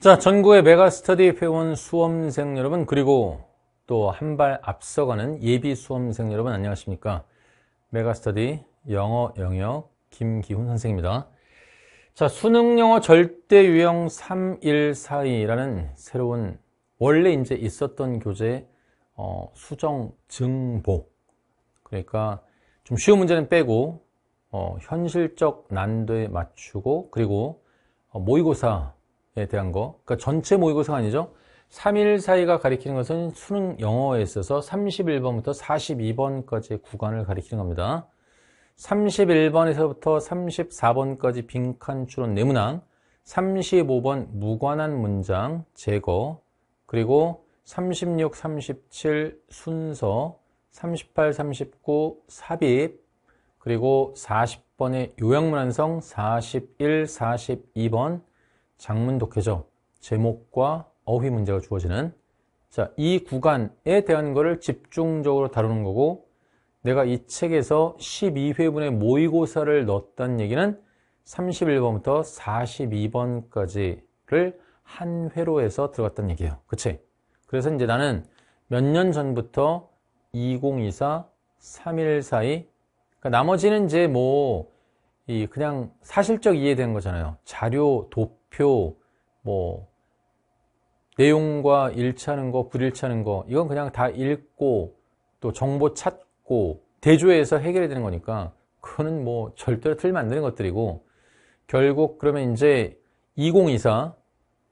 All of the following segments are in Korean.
자, 전국의 메가스터디 회원 수험생 여러분 그리고 또 한 발 앞서가는 예비 수험생 여러분 안녕하십니까? 메가스터디 영어 영역 김기훈 선생입니다. 자, 수능 영어 절대 유형 3142라는 새로운 원래 이제 있었던 교재 어, 수정 증보 그러니까 좀 쉬운 문제는 빼고 어, 현실적 난도에 맞추고 그리고 어, 모의고사 에 대한 거. 그러니까 전체 모의고사가 아니죠. 3일 사이가 가리키는 것은 수능 영어에 있어서 31번부터 42번까지의 구간을 가리키는 겁니다. 31번에서부터 34번까지 빈칸 추론 네문항 35번 무관한 문장 제거 그리고 36, 37 순서 38, 39 삽입 그리고 40번의 요약문안성 41, 42번 장문 독해죠. 제목과 어휘 문제가 주어지는 자, 이 구간에 대한 것을 집중적으로 다루는 거고 내가 이 책에서 12회분의 모의고사를 넣었다는 얘기는 31번부터 42번까지를 한 회로 해서 들어갔다는 얘기예요. 그치? 그래서 이제 나는 몇 년 전부터 2024, 3142 그러니까 나머지는 이제 뭐 이 그냥 사실적 이해된 거잖아요. 자료 도돕 표, 뭐 내용과 일치하는 거, 불일치하는 거 이건 그냥 다 읽고 또 정보 찾고 대조해서 해결이 되는 거니까 그거는 뭐 절대로 틀리면 안 되는 것들이고 결국 그러면 이제 2024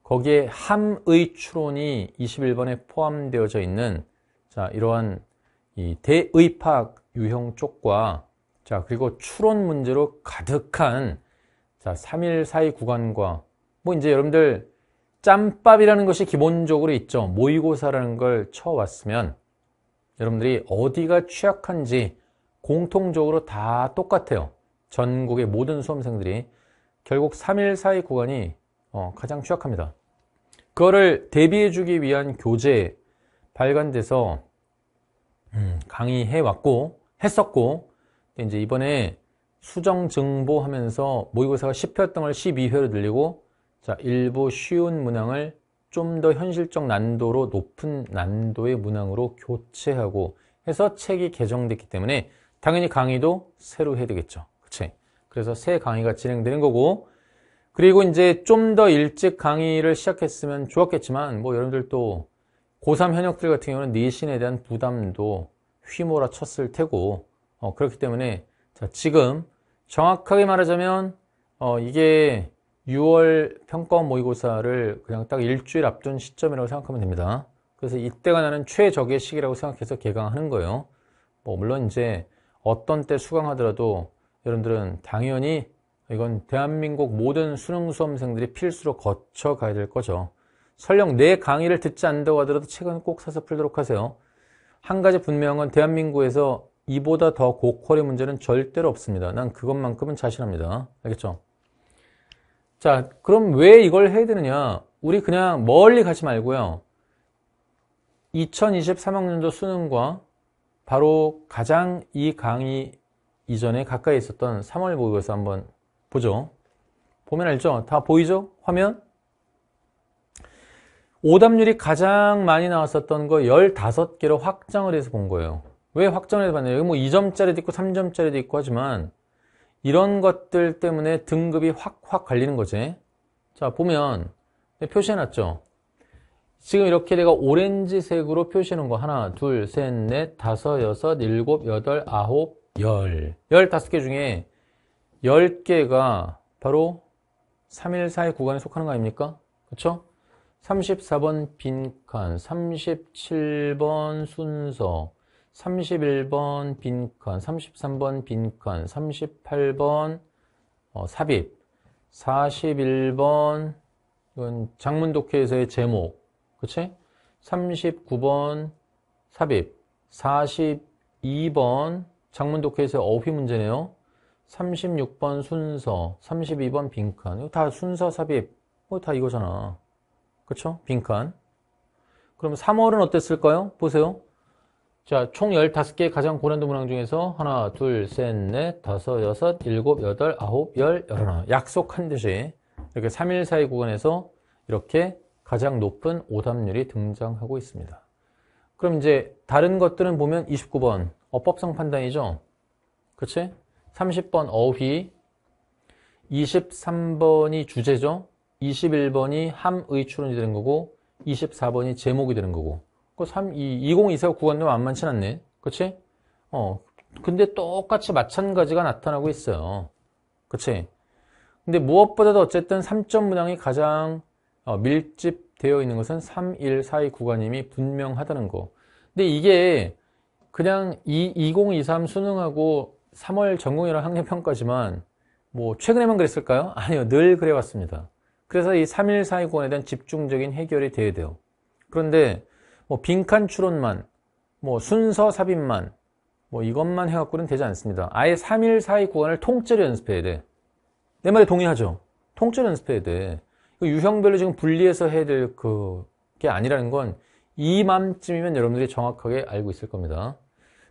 거기에 함의 추론이 21번에 포함되어져 있는 자 이러한 이, 대의학 파 유형 쪽과 자 그리고 추론 문제로 가득한 자 3일 사이 구간과 뭐 이제 여러분들 짬밥이라는 것이 기본적으로 있죠. 모의고사라는 걸 쳐왔으면 여러분들이 어디가 취약한지 공통적으로 다 똑같아요. 전국의 모든 수험생들이 결국 3일 사이 구간이 어, 가장 취약합니다. 그거를 대비해주기 위한 교재 발간돼서 음, 강의해왔고 했었고 이제 이번에 수정증보하면서 모의고사가 10회였던 걸 12회로 늘리고 자, 일부 쉬운 문항을 좀 더 현실적 난도로 높은 난도의 문항으로 교체하고 해서 책이 개정됐기 때문에 당연히 강의도 새로 해야 되겠죠. 그치? 그래서 새 강의가 진행되는 거고 그리고 이제 좀 더 일찍 강의를 시작했으면 좋았겠지만 뭐 여러분들 또 고3 현역들 같은 경우는 내신에 대한 부담도 휘몰아 쳤을 테고 어, 그렇기 때문에 자, 지금 정확하게 말하자면 어, 이게 6월 평가원 모의고사를 그냥 딱 일주일 앞둔 시점이라고 생각하면 됩니다. 그래서 이때가 나는 최적의 시기라고 생각해서 개강하는 거예요. 뭐 물론 이제 어떤 때 수강하더라도 여러분들은 당연히 이건 대한민국 모든 수능 수험생들이 필수로 거쳐가야 될 거죠. 설령 내 강의를 듣지 않는다고 하더라도 책은 꼭 사서 풀도록 하세요. 한 가지 분명한 건 대한민국에서 이보다 더 고퀄의 문제는 절대로 없습니다. 난 그것만큼은 자신합니다. 알겠죠? 자, 그럼 왜 이걸 해야 되느냐? 우리 그냥 멀리 가지 말고요. 2023학년도 수능과 바로 가장 이 강의 이전에 가까이 있었던 3월 모의고사 한번 보죠. 보면 알죠? 다 보이죠? 화면? 오답률이 가장 많이 나왔었던 거 15개로 확장을 해서 본 거예요. 왜 확장을 해서 봤냐? 여기 뭐 2점짜리도 있고 3점짜리도 있고 하지만 이런 것들 때문에 등급이 확 확 갈리는 거지. 자, 보면 네, 표시해놨죠? 지금 이렇게 내가 오렌지색으로 표시해놓은 거 하나, 둘, 셋, 넷, 다섯, 여섯, 일곱, 여덟, 아홉, 열. 열다섯 개 중에 열 개가 바로 314의 구간에 속하는 거 아닙니까? 그쵸? 34번 빈칸, 37번 순서, 31번 빈칸 33번 빈칸 38번 어, 삽입, 41번 이건 장문 독해에서의 제목, 그치? 39번 삽입, 42번 장문 독해에서의 어휘 문제네요. 36번 순서, 32번 빈칸. 이거 다 순서 삽입. 이거 뭐 다 이거잖아. 그쵸? 빈칸. 그럼 3월은 어땠을까요? 보세요. 자, 총 15개 의 가장 고난도 문항 중에서 하나, 둘, 셋, 넷, 다섯, 여섯, 일곱, 여덟, 아홉, 열, 열하나. 약속한 듯이 이렇게 3일 사이 구간에서 이렇게 가장 높은 오답률이 등장하고 있습니다. 그럼 이제 다른 것들은 보면 29번 어법성 판단이죠. 그치? 30번 어휘, 23번이 주제죠. 21번이 함의 추론이 되는 거고 24번이 제목이 되는 거고 그 3, 2, 2024가 9월 되면 만만치 않네. 그치? 어. 근데 똑같이 마찬가지가 나타나고 있어요. 그치? 근데 무엇보다도 어쨌든 3점 문항이 가장 어, 밀집되어 있는 것은 3, 1, 4, 2 구간임이 분명하다는 거. 근데 이게 그냥 2, 2023 수능하고 3월 전공이랑 학력평가지만 뭐 최근에만 그랬을까요? 아니요. 늘 그래왔습니다. 그래서 이 3, 1, 4, 2 구간에 대한 집중적인 해결이 돼야 돼요. 그런데 뭐 빈칸 추론만, 뭐 순서 삽입만, 뭐 이것만 해갖고는 되지 않습니다. 아예 3일 사이 구간을 통째로 연습해야 돼. 내 말에 동의하죠? 통째로 연습해야 돼. 유형별로 지금 분리해서 해야 될 그게 아니라는 건 이맘쯤이면 여러분들이 정확하게 알고 있을 겁니다.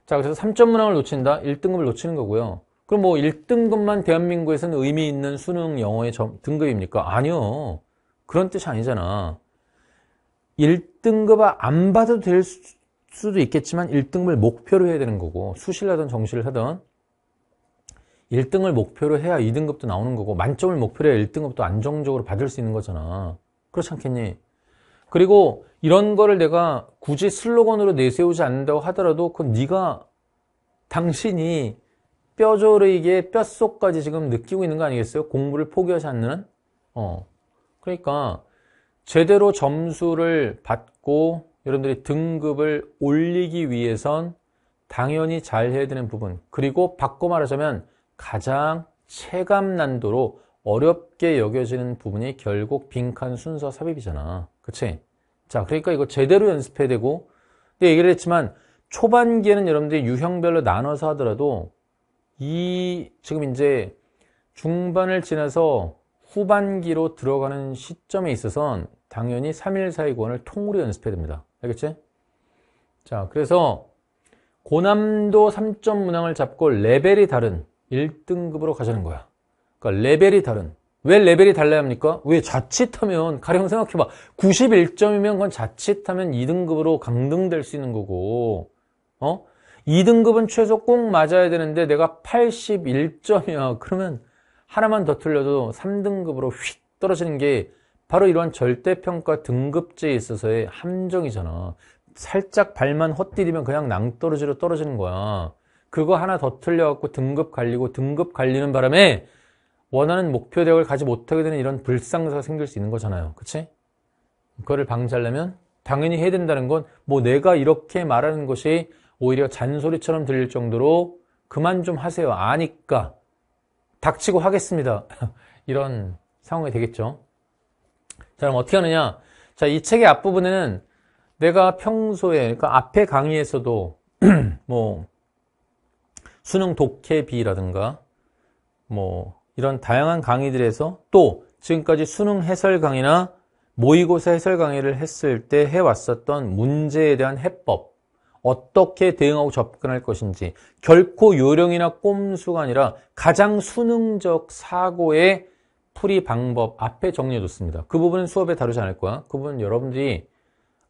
자, 그래서 3점 문항을 놓친다? 1등급을 놓치는 거고요. 그럼 뭐 1등급만 대한민국에서는 의미 있는 수능 영어의 점, 등급입니까? 아니요. 그런 뜻이 아니잖아. 1등급안 받아도 될 수도 있겠지만 1등급을 목표로 해야 되는 거고 수시를 하든 정시를 하든 1등을 목표로 해야 2등급도 나오는 거고 만점을 목표로 해야 1등급도 안정적으로 받을 수 있는 거잖아 그렇지 않겠니? 그리고 이런 거를 내가 굳이 슬로건으로 내세우지 않는다고 하더라도 그건 네가 당신이 뼈저리게 뼛속까지 지금 느끼고 있는 거 아니겠어요? 공부를 포기하지 않는? 어. 그러니까 제대로 점수를 받고 여러분들이 등급을 올리기 위해선 당연히 잘 해야 되는 부분 그리고 바꿔 말하자면 가장 체감 난도로 어렵게 여겨지는 부분이 결국 빈칸 순서 삽입이잖아 그치? 자 그러니까 이거 제대로 연습해야 되고 근데 얘기를 했지만 초반기에는 여러분들이 유형별로 나눠서 하더라도 이 지금 이제 중반을 지나서 후반기로 들어가는 시점에 있어서 당연히 3.142권을 통으로 연습해야 됩니다. 알겠지? 자, 그래서 고남도 3점 문항을 잡고 레벨이 다른 1등급으로 가자는 거야. 그러니까 레벨이 다른. 왜 레벨이 달라야 합니까? 왜 자칫하면 가령 생각해봐. 91점이면 그건 자칫하면 2등급으로 강등될 수 있는 거고 어? 2등급은 최소 꼭 맞아야 되는데 내가 81점이야. 그러면 하나만 더 틀려도 3등급으로 휙 떨어지는 게 바로 이런 절대평가 등급제에 있어서의 함정이잖아. 살짝 발만 헛디디면 그냥 낭떠러지로 떨어지는 거야. 그거 하나 더 틀려갖고 등급 갈리고 등급 갈리는 바람에 원하는 목표 대학을 가지 못하게 되는 이런 불상사가 생길 수 있는 거잖아요. 그치? 그거를 방지하려면 당연히 해야 된다는 건 뭐 내가 이렇게 말하는 것이 오히려 잔소리처럼 들릴 정도로 그만 좀 하세요. 아니까 닥치고 하겠습니다. 이런 상황이 되겠죠. 자, 그럼 어떻게 하느냐? 자, 이 책의 앞부분에는 내가 평소에, 그러니까 앞에 강의에서도 뭐 수능 독해비라든가 뭐 이런 다양한 강의들에서 또 지금까지 수능 해설 강의나 모의고사 해설 강의를 했을 때 해왔었던 문제에 대한 해법 어떻게 대응하고 접근할 것인지 결코 요령이나 꼼수가 아니라 가장 수능적 사고의 풀이 방법 앞에 정리해뒀습니다. 그 부분은 수업에 다루지 않을 거야. 그 부분은 여러분들이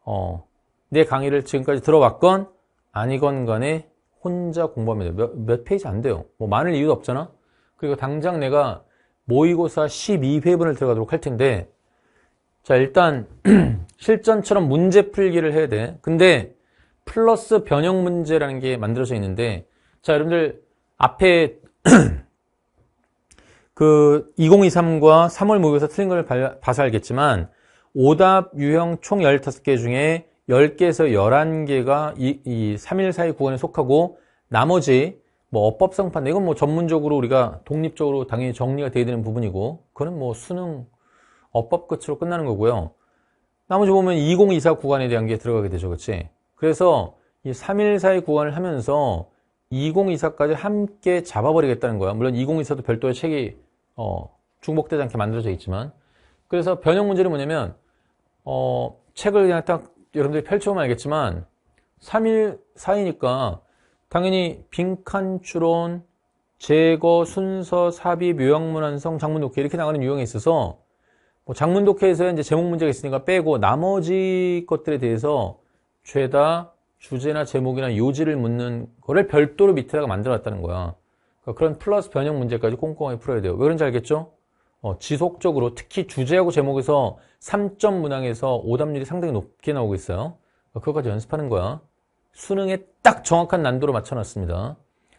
어, 내 강의를 지금까지 들어왔건 아니건 간에 혼자 공부합니다. 몇, 몇 페이지 안 돼요. 뭐 많을 이유도 없잖아. 그리고 당장 내가 모의고사 12회분을 들어가도록 할 텐데 자 일단 실전처럼 문제 풀기를 해야 돼. 근데 플러스 변형 문제라는 게 만들어져 있는데 자 여러분들 앞에 그 2023과 3월 모의고사 틀린 걸 봐서 알겠지만 오답 유형 총 15개 중에 10개에서 11개가 이, 이 3일 사이 구간에 속하고 나머지 뭐 어법성 판단 이건 뭐 전문적으로 우리가 독립적으로 당연히 정리가 돼야 되는 부분이고 그는 뭐 수능 어법 끝으로 끝나는 거고요. 나머지 보면 2024 구간에 대한 게 들어가게 되죠. 그치 그래서 이 3일 사이 구간을 하면서 2024까지 함께 잡아버리겠다는 거야. 물론 2024도 별도의 책이 어, 중복되지 않게 만들어져 있지만 그래서 변형 문제는 뭐냐면 어, 책을 그냥 딱 여러분들이 펼쳐보면 알겠지만 3일 사이니까 당연히 빈칸 추론, 제거, 순서, 삽입, 요약문 완성, 장문 독해 이렇게 나가는 유형에 있어서 뭐 장문 독해에서 이제 제목 문제가 있으니까 빼고 나머지 것들에 대해서 죄다 주제나 제목이나 요지를 묻는 거를 별도로 밑에다가 만들어놨다는 거야. 그러니까 그런 플러스 변형 문제까지 꼼꼼하게 풀어야 돼요. 왜 그런지 알겠죠? 어, 지속적으로 특히 주제하고 제목에서 3점 문항에서 오답률이 상당히 높게 나오고 있어요. 그러니까 그것까지 연습하는 거야. 수능에 딱 정확한 난도로 맞춰놨습니다.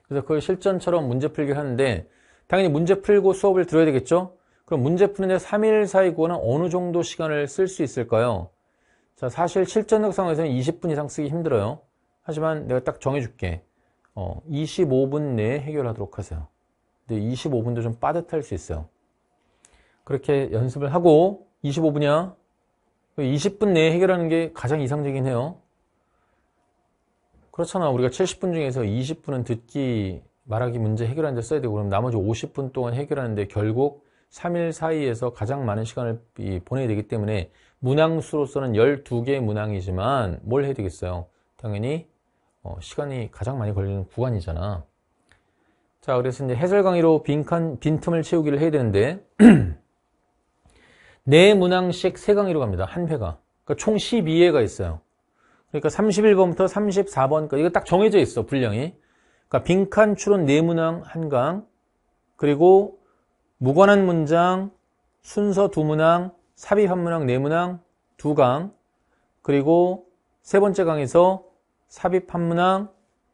그래서 그걸 실전처럼 문제 풀기 하는데 당연히 문제 풀고 수업을 들어야 되겠죠? 그럼 문제 푸는데 3일 사이 고는 어느 정도 시간을 쓸 수 있을까요? 자, 사실 실전적 상황에서는 20분 이상 쓰기 힘들어요. 하지만 내가 딱 정해줄게. 어, 25분 내에 해결하도록 하세요. 근데 25분도 좀 빠듯할 수 있어요. 그렇게 연습을 하고 25분이야. 20분 내에 해결하는 게 가장 이상적이긴 해요. 그렇잖아. 우리가 70분 중에서 20분은 듣기, 말하기 문제 해결하는 데 써야 되고 그럼 나머지 50분 동안 해결하는데 결국 3일 사이에서 가장 많은 시간을 보내야 되기 때문에 문항수로서는 12개의 문항이지만 뭘 해야 되겠어요? 당연히 어, 시간이 가장 많이 걸리는 구간이잖아. 자, 그래서 이제 해설 강의로 빈칸, 빈틈을 채우기를 해야 되는데, 네 문항씩 세 강의로 갑니다. 한 회가. 그러니까 총 12회가 있어요. 그러니까 31번부터 34번까지. 이거 딱 정해져 있어, 분량이. 그러니까 빈칸 추론 네 문항 한 강, 그리고 무관한 문장, 순서 두 문항, 삽입 한 문항 네 문항 두 강, 그리고 세 번째 강에서 삽입 한 문항,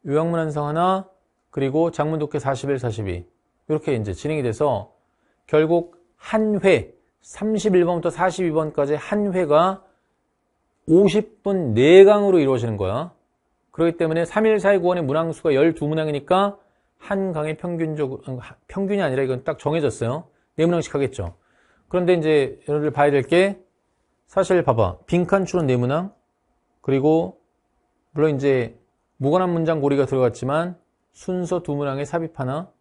요약문 한상 하나, 그리고 장문 독해 41, 42 이렇게 이제 진행이 돼서 결국 한 회, 31번부터 42번까지 한 회가 50분 4강으로 이루어지는 거야. 그렇기 때문에 3일 사이 구원의 문항수가 12문항이니까 한 강의 평균적으로, 어, 평균이 아니라 이건 딱 정해졌어요. 4문항씩 하겠죠. 그런데 이제 여러분들 봐야 될 게 사실 봐봐. 빈칸 출론 4문항, 그리고 물론 이제 무관한 문장 고리가 들어갔지만 순서 두 문항에 삽입 하나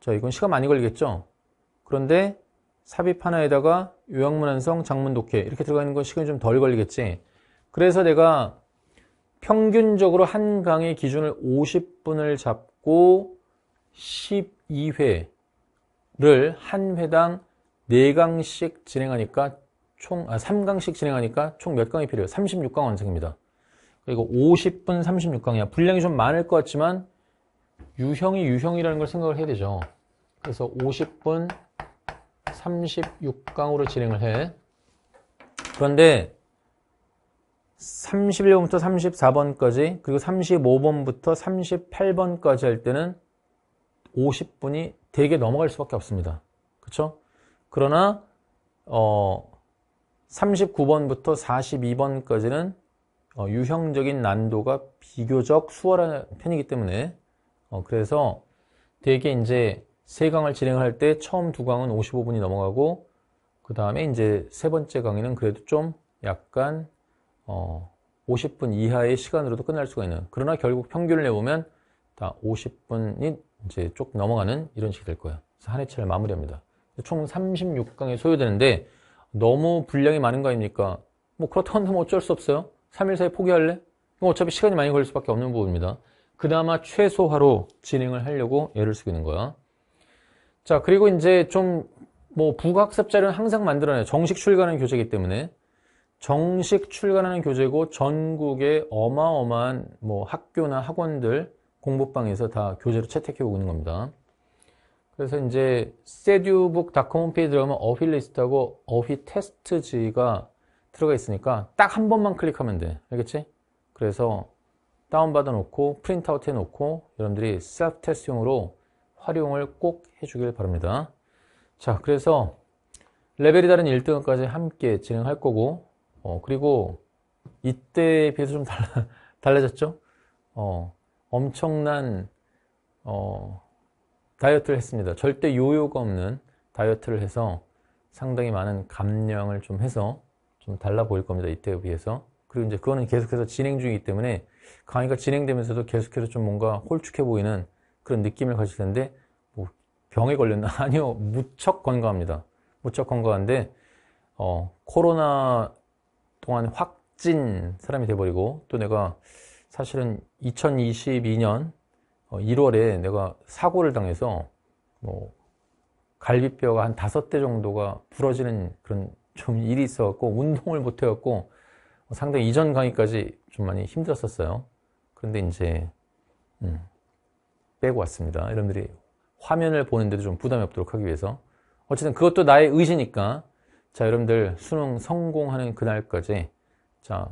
자 이건 시간 많이 걸리겠죠 그런데 삽입 하나에다가 요약문 완성 장문 독해 이렇게 들어가는 건 시간이 좀 덜 걸리겠지 그래서 내가 평균적으로 한 강의 기준을 50분을 잡고 12회를 한 회당 4강씩 진행하니까 총, 아, 3강씩 진행하니까 총 몇 강이 필요해요? 36강 완성입니다. 그리고 50분 36강이야. 분량이 좀 많을 것 같지만 유형이 유형이라는 걸 생각을 해야 되죠. 그래서 50분 36강으로 진행을 해. 그런데 31번부터 34번까지 그리고 35번부터 38번까지 할 때는 50분이 되게 넘어갈 수밖에 없습니다. 그렇죠? 그러나 어 39번부터 42번까지는 어, 유형적인 난도가 비교적 수월한 편이기 때문에 어, 그래서 대개 이제 세 강을 진행할 때 처음 두 강은 55분이 넘어가고 그 다음에 이제 세 번째 강의는 그래도 좀 약간 어, 50분 이하의 시간으로도 끝날 수가 있는 그러나 결국 평균을 내보면 다 50분이 이제 쭉 넘어가는 이런 식이 될 거예요 그래서 한해치를 마무리합니다 총 36강이 소요되는데 너무 분량이 많은 거 아닙니까 뭐 그렇다고 하면 뭐 어쩔 수 없어요 3일 사이 포기할래? 어차피 시간이 많이 걸릴 수밖에 없는 부분입니다. 그나마 최소화로 진행을 하려고 애를 쓰고 있는 거야. 자, 그리고 이제 좀, 뭐, 부가학습 자료는 항상 만들어내요. 정식 출간하는 교재이기 때문에. 정식 출간하는 교재고 전국의 어마어마한 뭐 학교나 학원들 공부방에서 다 교재로 채택해 오고 있는 겁니다. 그래서 이제 세듀북 닷컴 홈페이지 들어가면 어휘 리스트하고 어휘 테스트지가 들어가 있으니까 딱 한 번만 클릭하면 돼 알겠지? 그래서 다운받아 놓고 프린트아웃 해 놓고 여러분들이 셀프 테스트용으로 활용을 꼭 해주길 바랍니다 자 그래서 레벨이 다른 1등까지 함께 진행할 거고 어, 그리고 이때에 비해서 좀 달라, 달라졌죠 어, 엄청난 어, 다이어트를 했습니다 절대 요요가 없는 다이어트를 해서 상당히 많은 감량을 좀 해서 좀 달라 보일 겁니다. 이때에 비해서. 그리고 이제 그거는 계속해서 진행 중이기 때문에 강의가 진행되면서도 계속해서 좀 뭔가 홀쭉해 보이는 그런 느낌을 가질 텐데 뭐 병에 걸렸나? 아니요. 무척 건강합니다. 무척 건강한데 어, 코로나 동안 확진 사람이 돼버리고 또 내가 사실은 2022년 1월에 어, 내가 사고를 당해서 뭐 갈비뼈가 한 다섯 대 정도가 부러지는 그런 좀 일이 있어갖고 운동을 못해갖고 상당히 이전 강의까지 좀 많이 힘들었었어요. 그런데 이제 음, 빼고 왔습니다. 여러분들이 화면을 보는데도 좀 부담이 없도록 하기 위해서 어쨌든 그것도 나의 의지니까 자 여러분들 수능 성공하는 그날까지 자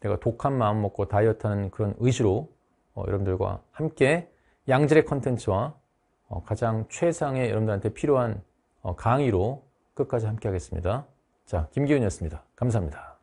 내가 독한 마음 먹고 다이어트하는 그런 의지로 어, 여러분들과 함께 양질의 컨텐츠와 어, 가장 최상의 여러분들한테 필요한 어, 강의로 끝까지 함께 하겠습니다. 자, 김기훈이었습니다. 감사합니다.